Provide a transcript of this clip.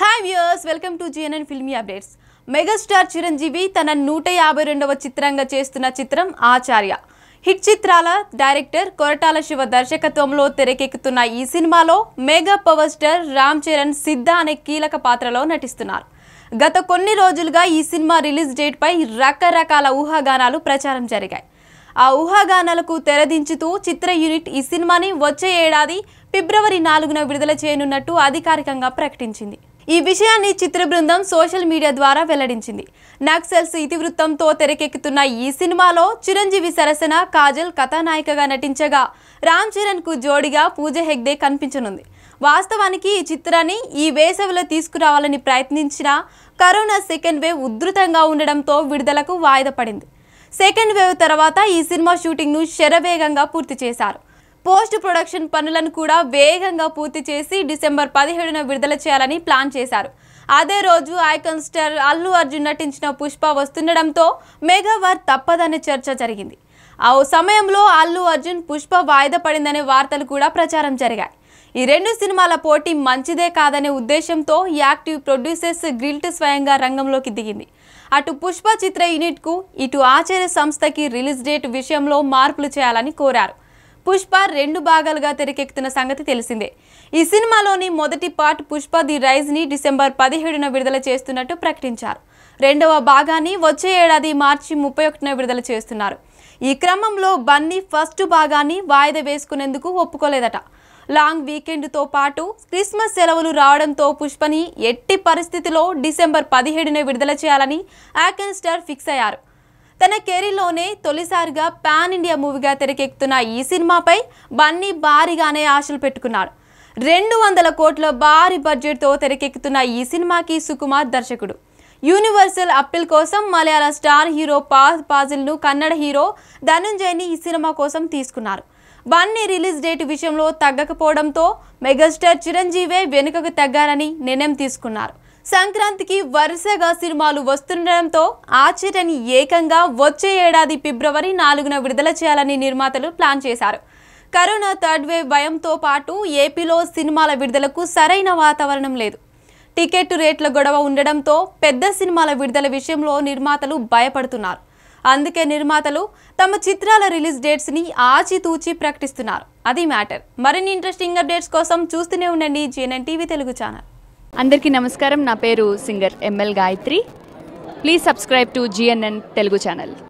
hi viewers welcome to GNN filmy updates megastar Chiranjeevi తన నూట యాభై రెండవ చిత్రంగా చేస్తున్న చిత్రం ఆచార్య హిట్ చిత్రాల డైరెక్టర్ కొరటాల శివ దర్శకత్వంలో తెరకెక్కుతున్న ఈ సినిమాలో mega power star Ram Charan Siddha అనే కీలక పాత్రలో నటిస్తున్నారు గత కొన్ని రోజులుగా ఈ సినిమా రిలీజ్ డేట్పై రకరకాల ఊహాగానాలు ప్రచారం జరిగాయి ఆ ఊహాగానాలకు తెరదించుతూ చిత్ర యూనిట్ ఈ సినిమాని వచ్చే ఏడాది ఫిబ్రవరి నాలుగున విడుదల చేయనున్నట్టు అధికారికంగా ప్రకటించింది ఈ విషయాన్ని చిత్ర బృందం సోషల్ మీడియా ద్వారా వెల్లడించింది నక్సల్స్ ఇతివృత్తంతో తెరకెక్కుతున్న ఈ సినిమాలో చిరంజీవి సరసన కాజల్ కథానాయికగా నటించగా రామ్ చరణ్కు జోడిగా పూజ హెగ్డే కనిపించనుంది వాస్తవానికి ఈ చిత్రాన్ని ఈ వేసవిలో తీసుకురావాలని ప్రయత్నించిన కరోనా సెకండ్ వేవ్ ఉధృతంగా ఉండడంతో విడుదలకు వాయిదా పడింది సెకండ్ వేవ్ తర్వాత ఈ సినిమా షూటింగ్ను శరవేగంగా పూర్తి చేశారు పోస్ట్ ప్రొడక్షన్ పనులను కూడా వేగంగా పూర్తి చేసి డిసెంబర్ పదిహేడున విడుదల చేయాలని ప్లాన్ చేశారు అదే రోజు ఐకాన్ స్టార్ అల్లు అర్జున్ నటించిన పుష్ప వస్తుండడంతో మెగావార్ తప్పదనే చర్చ జరిగింది ఆ సమయంలో అల్లు అర్జున్ పుష్ప వాయిదా పడిందనే వార్తలు కూడా ప్రచారం జరిగాయి ఈ రెండు సినిమాల పోటీ మంచిదే కాదనే ఉద్దేశంతో యాక్టివ్ ప్రొడ్యూసర్స్ గ్రిల్ట్ స్వయంగా రంగంలోకి దిగింది అటు పుష్ప చిత్ర యూనిట్కు ఇటు ఆచార్య సంస్థకి రిలీజ్ డేట్ విషయంలో మార్పులు చేయాలని కోరారు పుష్ప రెండు భాగాలుగా తెరకెక్కుతున్న సంగతి తెలిసిందే ఈ సినిమాలోని మొదటి పార్ట్ పుష్ప ది రైజ్ ని డిసెంబర్ పదిహేడున విడుదల చేస్తున్నట్టు ప్రకటించారు రెండవ భాగాన్ని వచ్చే ఏడాది మార్చి ముప్పై ఒకటిన విడుదల చేస్తున్నారు ఈ క్రమంలో బన్నీ ఫస్ట్ భాగాన్ని వాయిదా వేసుకునేందుకు ఒప్పుకోలేదట లాంగ్ వీకెండ్తో పాటు క్రిస్మస్ సెలవులు రావడంతో పుష్పని ఎట్టి పరిస్థితిలో డిసెంబర్ పదిహేడున విడుదల చేయాలని యాకన్ స్టార్ ఫిక్స్ అయ్యారు తన కెరీర్లోనే తొలిసారిగా పాన్ ఇండియా మూవీగా తెరకెక్కుతున్న ఈ సినిమాపై బన్నీ భారీగానే ఆశలు పెట్టుకున్నాడు రెండు వందల కోట్ల భారీ బడ్జెట్తో తెరకెక్కుతున్న ఈ సినిమాకి సుకుమార్ దర్శకుడు యూనివర్సల్ అప్పిల్ కోసం మలయాళ స్టార్ హీరో పాజ్ పాజిల్ను కన్నడ హీరో ధనుంజయ్ని ఈ సినిమా కోసం తీసుకున్నారు బన్నీ రిలీజ్ డేట్ విషయంలో తగ్గకపోవడంతో మెగాస్టార్ చిరంజీవే వెనుకకు తగ్గారని నిర్ణయం తీసుకున్నారు సంక్రాంతికి వరుసగా సినిమాలు వస్తుండటంతో ఆచరణని ఏకంగా వచ్చే ఏడాది ఫిబ్రవరి నాలుగున విడుదల చేయాలని నిర్మాతలు ప్లాన్ చేశారు కరోనా థర్డ్ వేవ్ భయంతో పాటు ఏపీలో సినిమాల విడుదలకు సరైన వాతావరణం లేదు టికెట్ రేట్ల గొడవ ఉండడంతో పెద్ద సినిమాల విడుదల విషయంలో నిర్మాతలు భయపడుతున్నారు అందుకే నిర్మాతలు తమ చిత్రాల రిలీజ్ డేట్స్ని ఆచితూచి ప్రకటిస్తున్నారు అది మ్యాటర్ మరిన్ని ఇంట్రెస్టింగ్ అప్డేట్స్ కోసం చూస్తూనే ఉండండి జీఎన్ఎన్ టీవీ తెలుగు ఛానల్ అందరికీ నమస్కారం నా పేరు singer ML Gayatri please subscribe to GNN Telugu channel